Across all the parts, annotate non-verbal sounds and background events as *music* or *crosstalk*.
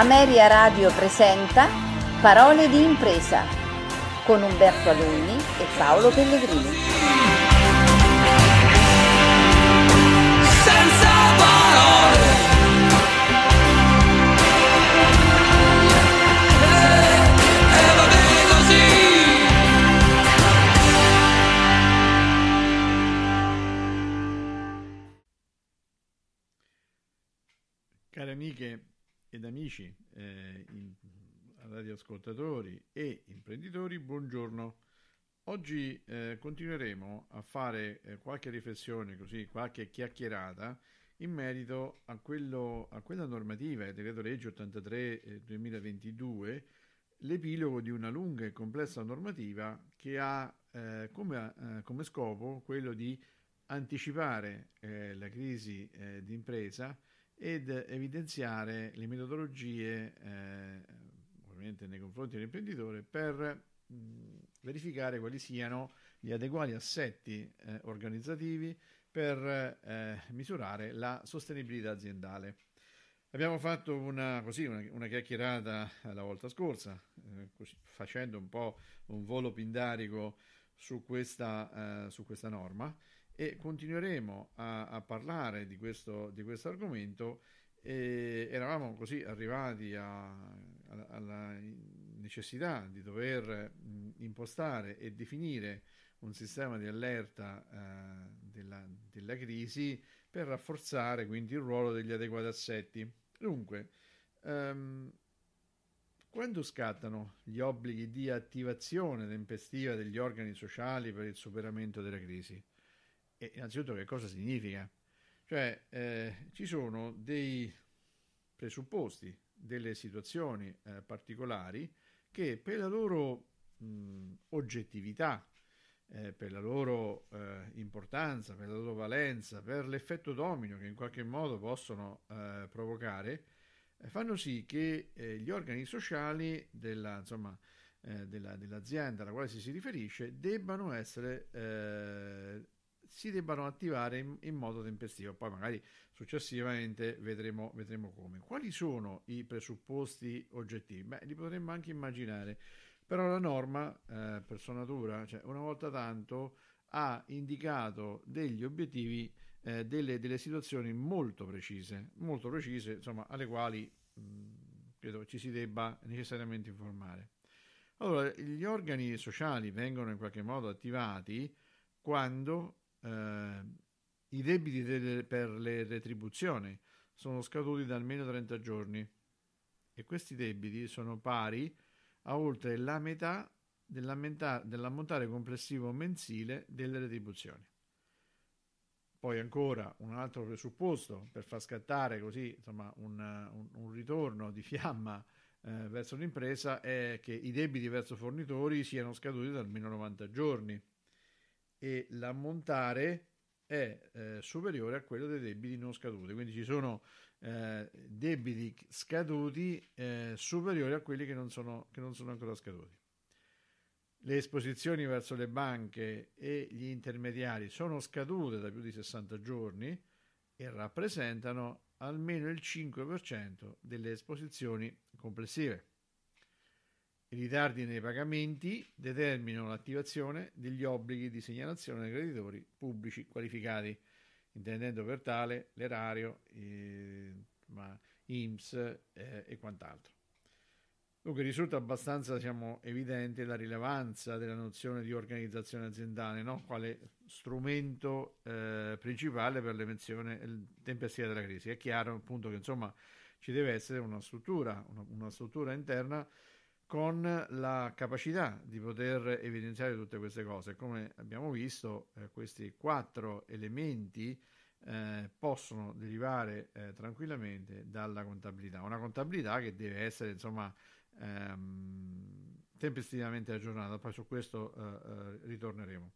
Ameria Radio presenta Parole di impresa con Umberto Alunni e Paolo Pellegrini. Senza parole. Eh, eh va bene così. Cari amiche, ed amici eh, in, radioascoltatori e imprenditori, buongiorno. Oggi eh, continueremo a fare eh, qualche riflessione, così qualche chiacchierata in merito a, quello, a quella normativa, il decreto legge 83-2022, eh, l'epilogo di una lunga e complessa normativa che ha eh, come, eh, come, scopo quello di anticipare la crisi d'impresa ed evidenziare le metodologie, eh, ovviamente nei confronti dell'imprenditore, per mh, mm, verificare quali siano gli adeguati assetti eh, organizzativi per eh, misurare la sostenibilità aziendale. Abbiamo fatto una, così, una, una chiacchierata la volta scorsa, eh, così, facendo un po' un volo pindarico su questa, eh, su questa norma e continueremo a, a parlare di questo, di questo argomento e eravamo così arrivati a, a, alla necessità di dover mh, impostare e definire un sistema di allerta eh, della, della, crisi per rafforzare quindi il ruolo degli adeguati assetti. Dunque, ehm, quando scattano gli obblighi di attivazione tempestiva degli organi sociali per il superamento della crisi? E innanzitutto che cosa significa? Cioè eh, ci sono dei presupposti, delle situazioni eh, particolari che per la loro mh, oggettività, eh, per la loro eh, importanza, per la loro valenza, per l'effetto domino che in qualche modo possono eh, provocare, fanno sì che eh, gli organi sociali della, insomma, eh, della, dell'azienda alla quale si, si riferisce debbano essere, eh, si debbano attivare in, in, modo tempestivo. Poi magari successivamente vedremo, vedremo, come. Quali sono i presupposti oggettivi? Beh, li potremmo anche immaginare, però la norma eh, per sua natura, cioè una volta tanto ha indicato degli obiettivi, eh, delle, delle, situazioni molto precise, molto precise, insomma, alle quali mh, mm, credo ci si debba necessariamente informare. Allora, gli organi sociali vengono in qualche modo attivati quando eh, i debiti delle, per le retribuzioni sono scaduti da almeno 30 giorni e questi debiti sono pari a oltre la metà dell'ammontare complessivo mensile delle retribuzioni. Poi ancora un altro presupposto per far scattare così insomma, un, un, un ritorno di fiamma eh, verso l'impresa è che i debiti verso fornitori siano scaduti da almeno 90 giorni e l'ammontare è eh, superiore a quello dei debiti non scaduti, quindi ci sono eh, debiti scaduti eh, superiori a quelli che non sono, che non sono ancora scaduti le esposizioni verso le banche e gli intermediari sono scadute da più di 60 giorni e rappresentano almeno il 5% delle esposizioni complessive. I ritardi nei pagamenti determinano l'attivazione degli obblighi di segnalazione dei creditori pubblici qualificati, intendendo per tale l'erario, eh, IMSS eh, e quant'altro. Dunque risulta abbastanza diciamo, evidente la rilevanza della nozione di organizzazione aziendale no? quale strumento eh, principale per l'emissione tempestiva della crisi. È chiaro appunto che insomma, ci deve essere una struttura, una, una struttura interna con la capacità di poter evidenziare tutte queste cose. Come abbiamo visto, eh, questi quattro elementi eh, possono derivare eh, tranquillamente dalla contabilità, una contabilità che deve essere insomma ehm, tempestivamente aggiornata, poi su questo eh, eh, ritorneremo.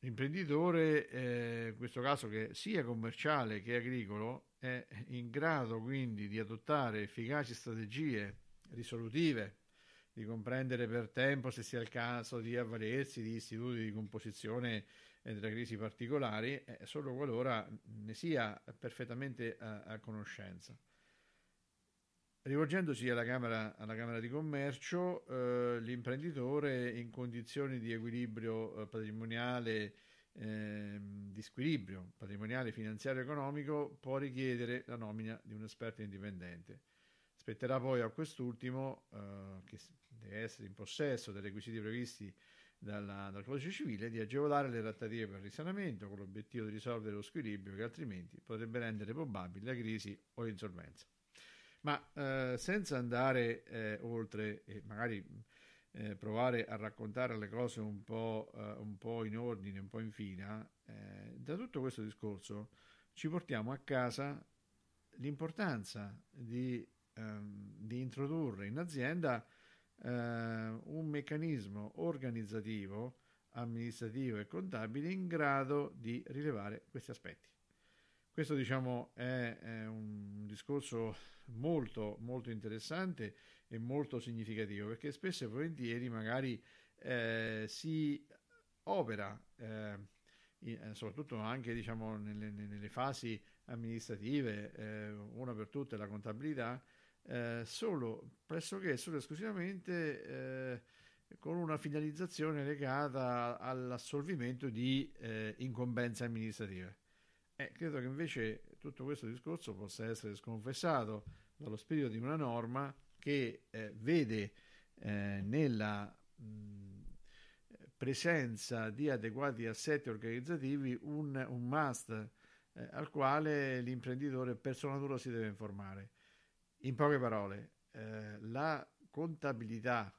L'imprenditore, eh, in questo caso che sia commerciale che agricolo, è in grado quindi di adottare efficaci strategie risolutive, di comprendere per tempo se sia il caso di avvalersi di istituti di composizione delle crisi particolari, eh, solo qualora ne sia perfettamente a, a conoscenza. Rivolgendosi alla Camera, alla Camera, di Commercio, eh, l'imprenditore in condizioni di equilibrio eh, patrimoniale, eh, di squilibrio patrimoniale, finanziario e economico, può richiedere la nomina di un esperto indipendente. Spetterà poi a quest'ultimo, eh, che deve essere in possesso dei requisiti previsti dalla, dal codice civile, di agevolare le trattative per il risanamento con l'obiettivo di risolvere lo squilibrio che altrimenti potrebbe rendere probabile la crisi o l'insolvenza. Ma eh, senza andare eh, oltre e magari eh, provare a raccontare le cose un po', eh, un po', in ordine, un po' in fila, eh, da tutto questo discorso ci portiamo a casa l'importanza di, ehm, di introdurre in azienda eh, un meccanismo organizzativo amministrativo e contabile in grado di rilevare questi aspetti. Questo diciamo, è, è, un discorso molto, molto interessante e molto significativo perché spesso e volentieri magari eh, si opera, eh, soprattutto anche diciamo, nelle, nelle, fasi amministrative, eh, una per tutte la contabilità, eh, solo pressoché solo esclusivamente eh, con una finalizzazione legata all'assolvimento di eh, incombenze amministrative. Eh, credo che invece tutto questo discorso possa essere sconfessato dallo spirito di una norma che eh, vede eh, nella mh, presenza di adeguati assetti organizzativi un, un must eh, al quale l'imprenditore per sua natura si deve informare. In poche parole, eh, la contabilità,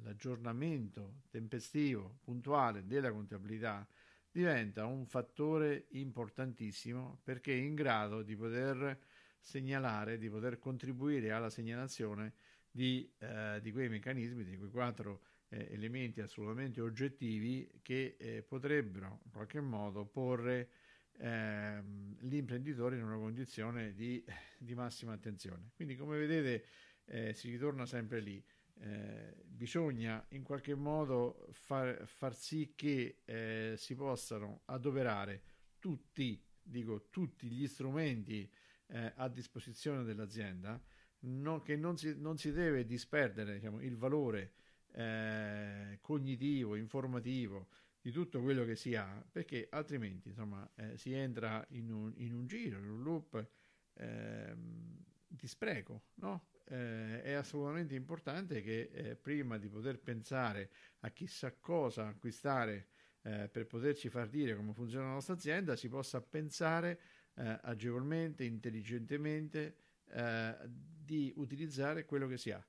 l'aggiornamento tempestivo, puntuale della contabilità diventa un fattore importantissimo perché è in grado di poter segnalare, di poter contribuire alla segnalazione di, eh, di quei meccanismi, di quei quattro eh, elementi assolutamente oggettivi che eh, potrebbero in qualche modo porre ehm, l'imprenditore in una condizione di, di, massima attenzione. Quindi come vedete eh, si ritorna sempre lì. Eh, bisogna in qualche modo far, far sì che eh, si possano adoperare tutti, dico, tutti gli strumenti eh, a disposizione dell'azienda, non, che non si, non si, deve disperdere diciamo, il valore eh, cognitivo, informativo di tutto quello che si ha, perché altrimenti insomma, eh, si entra in un, in un, giro, in un loop ehm, di spreco, no? eh, è assolutamente importante che eh, prima di poter pensare a chissà cosa acquistare eh, per poterci far dire come funziona la nostra azienda, si possa pensare eh, agevolmente, intelligentemente eh, di utilizzare quello che si ha.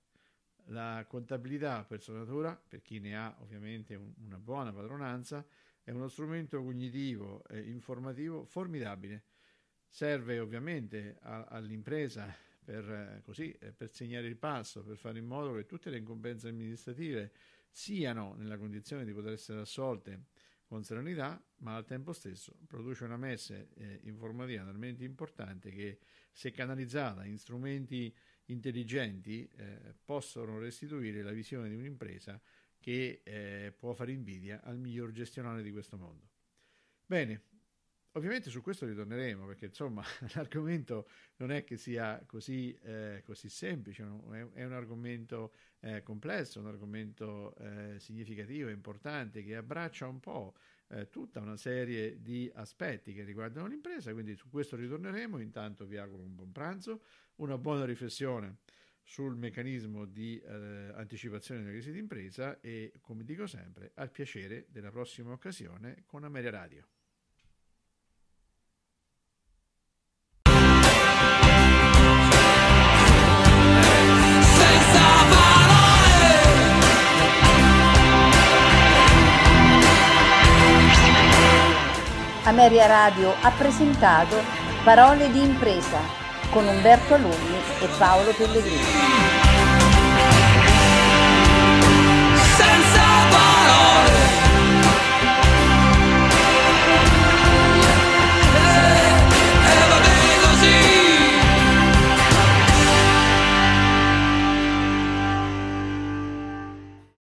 La contabilità per sua natura, per chi ne ha ovviamente un, una buona padronanza, è uno strumento cognitivo e informativo formidabile. Serve ovviamente a, all'impresa per, eh, così, eh, per segnare il passo, per fare in modo che tutte le incombenze amministrative siano nella condizione di poter essere assolte con serenità, ma al tempo stesso produce una messa eh, informativa talmente importante che se canalizzata in strumenti intelligenti eh, possono restituire la visione di un'impresa che eh, può fare invidia al miglior gestionale di questo mondo. Bene, Ovviamente su questo ritorneremo perché insomma *laughs* l'argomento non è che sia così, eh, così semplice, è, è, un argomento eh, complesso, un argomento eh, significativo e importante che abbraccia un po' eh, tutta una serie di aspetti che riguardano l'impresa, quindi su questo ritorneremo, intanto vi auguro un buon pranzo, una buona riflessione sul meccanismo di eh, anticipazione della crisi d'impresa e come dico sempre al piacere della prossima occasione con Ameria Radio. Ameria Radio ha presentato Parole di impresa con Umberto Alunni e Paolo Pellegrini.